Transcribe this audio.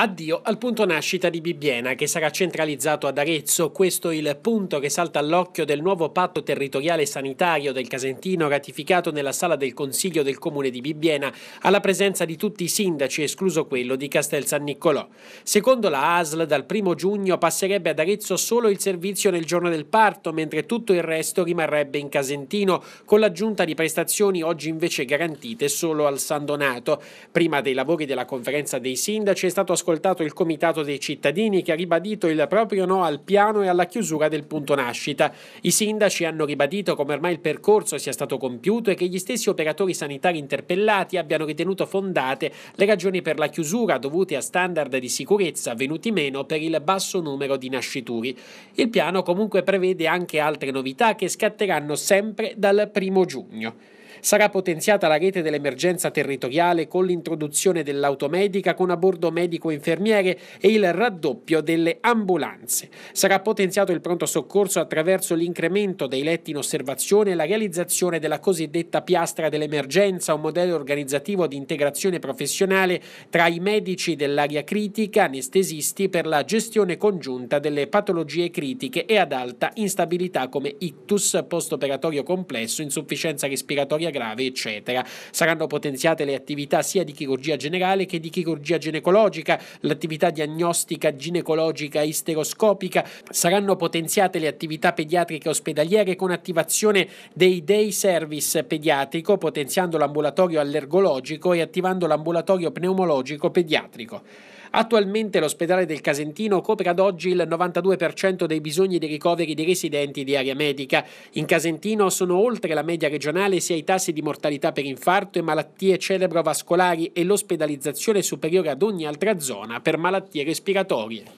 Addio al punto nascita di Bibbiena, che sarà centralizzato ad Arezzo. Questo è il punto che salta all'occhio del nuovo patto territoriale sanitario del Casentino ratificato nella sala del Consiglio del Comune di Bibbiena, alla presenza di tutti i sindaci, escluso quello di Castel San Niccolò. Secondo la ASL, dal primo giugno passerebbe ad Arezzo solo il servizio nel giorno del parto, mentre tutto il resto rimarrebbe in Casentino, con l'aggiunta di prestazioni oggi invece garantite solo al San Donato. Prima dei lavori della conferenza dei sindaci è stato ascoltato ascoltato il comitato dei cittadini che ha ribadito il proprio no al piano e alla chiusura del punto nascita. I sindaci hanno ribadito come ormai il percorso sia stato compiuto e che gli stessi operatori sanitari interpellati abbiano ritenuto fondate le ragioni per la chiusura dovute a standard di sicurezza venuti meno per il basso numero di nascituri. Il piano comunque prevede anche altre novità che scatteranno sempre dal primo giugno. Sarà potenziata la rete dell'emergenza territoriale con l'introduzione dell'automedica con a bordo medico-infermiere e il raddoppio delle ambulanze. Sarà potenziato il pronto soccorso attraverso l'incremento dei letti in osservazione e la realizzazione della cosiddetta piastra dell'emergenza, un modello organizzativo di integrazione professionale tra i medici dell'area critica, anestesisti per la gestione congiunta delle patologie critiche e ad alta instabilità come ictus, postoperatorio complesso, insufficienza respiratoria storia grave, eccetera. Saranno potenziate le attività sia di chirurgia generale che di chirurgia ginecologica, l'attività diagnostica ginecologica isteroscopica, saranno potenziate le attività pediatriche ospedaliere con attivazione dei day service pediatrico, potenziando l'ambulatorio allergologico e attivando l'ambulatorio pneumologico pediatrico. Attualmente l'ospedale del Casentino copre ad oggi il 92% dei bisogni di ricoveri dei residenti di area medica. In Casentino sono oltre la media regionale sia i tassi di mortalità per infarto e malattie cerebrovascolari e l'ospedalizzazione superiore ad ogni altra zona per malattie respiratorie.